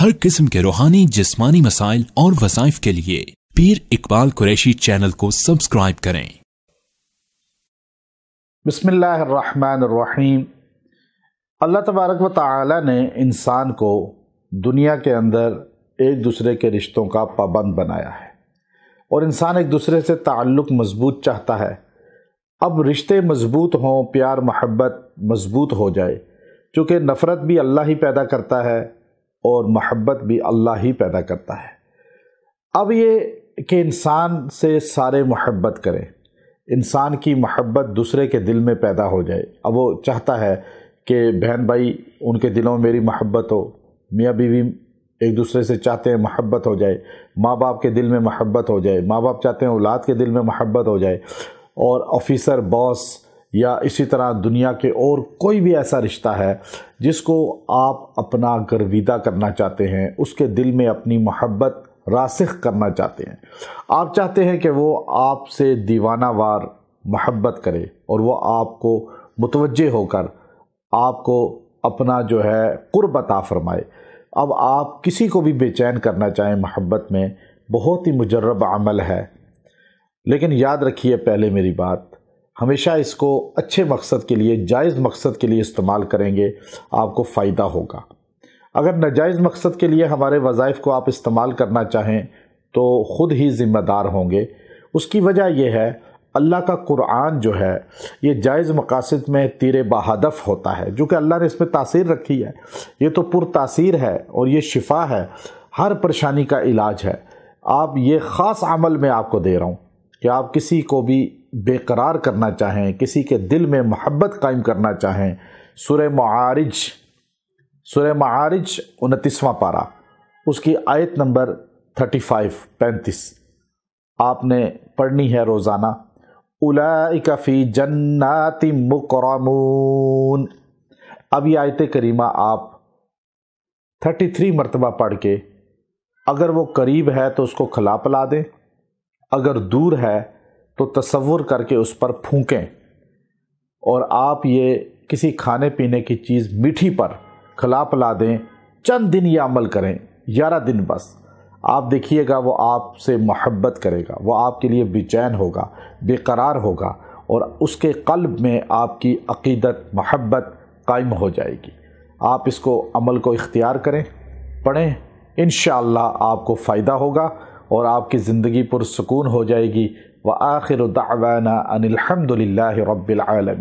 हर किस्म के रूहानी जिस्मानी मसाइल और वसाइफ के लिए पीर इकबाल कुरैशी चैनल को सब्सक्राइब करें बसमीम अल्लाह तबारक व ताली ने इंसान को दुनिया के अंदर एक दूसरे के रिश्तों का पाबंद बनाया है और इंसान एक दूसरे से ताल्लुक़ मजबूत चाहता है अब रिश्ते मजबूत हों प्यार मोहब्बत मजबूत हो जाए क्योंकि नफ़रत भी अल्लाह ही पैदा करता है और महब्बत भी अल्लाह ही पैदा करता है अब ये कि इंसान से सारे महब्बत करें इंसान की महब्बत दूसरे के दिल में पैदा हो जाए अब वो चाहता है कि बहन भाई उनके दिलों में मेरी महब्बत हो मियाँ बीवी एक दूसरे से चाहते हैं महब्बत हो जाए माँ बाप के दिल में महब्बत हो जाए माँ बाप चाहते हैं औलाद के दिल में महब्बत हो जाए और ऑफिसर बॉस या इसी तरह दुनिया के और कोई भी ऐसा रिश्ता है जिसको आप अपना गर्विदा करना चाहते हैं उसके दिल में अपनी मोहब्बत रासिख करना चाहते हैं आप चाहते हैं कि वो आपसे दीवाना वार मोहब्बत करे और वो आपको मुतवजह होकर आपको अपना जो है कुर्बता फरमाए अब आप किसी को भी बेचैन करना चाहें मोहब्बत में बहुत ही मुजरब अमल है लेकिन याद रखिए पहले मेरी बात हमेशा इसको अच्छे मकसद के लिए जायज़ मकसद के लिए इस्तेमाल करेंगे आपको फ़ायदा होगा अगर नाजायज़ मकसद के लिए हमारे वज़ाइफ़ को आप इस्तेमाल करना चाहें तो ख़ुद ही ज़िम्मेदार होंगे उसकी वजह यह है अल्लाह का कुरान जो है ये जायज़ मकासद में तीर बहादफ़ होता है जो कि अल्लाह ने इसमें तासीर रखी है ये तो पुर तासीर है और ये शिफा है हर परेशानी का इलाज है आप ये ख़ास अमल में आपको दे रहा हूँ कि आप किसी को भी बेकरार करना चाहें किसी के दिल में मोहब्बत कायम करना चाहें सुर मारिज सुर मारिज उनतीसवां पारा उसकी आयत नंबर थर्टी फाइव पैंतीस आपने पढ़नी है रोज़ाना उलाफी जन्नाति मुकरमून अब ये आयत करीमा आप थर्टी थ्री मरतबा पढ़ के अगर वो करीब है तो उसको खला पला दें अगर दूर है तो तसवुर करके उस पर फूकें और आप ये किसी खाने पीने की चीज़ मीठी पर खिला पिला दें चंद दिन ये अमल करें ग्यारह दिन बस आप देखिएगा वो आपसे मोहब्बत करेगा वो आपके लिए बेचैन होगा बेकरार होगा और उसके कल्ब में आपकी अकीदत महब्बत कायम हो जाएगी आप इसको अमल को इख्तियार करें पढ़ें इन आपको फ़ायदा होगा और आपकी ज़िंदगी पुरसकून हो जाएगी व आखिर दावाना अनिलहमदिल्ला रबालमी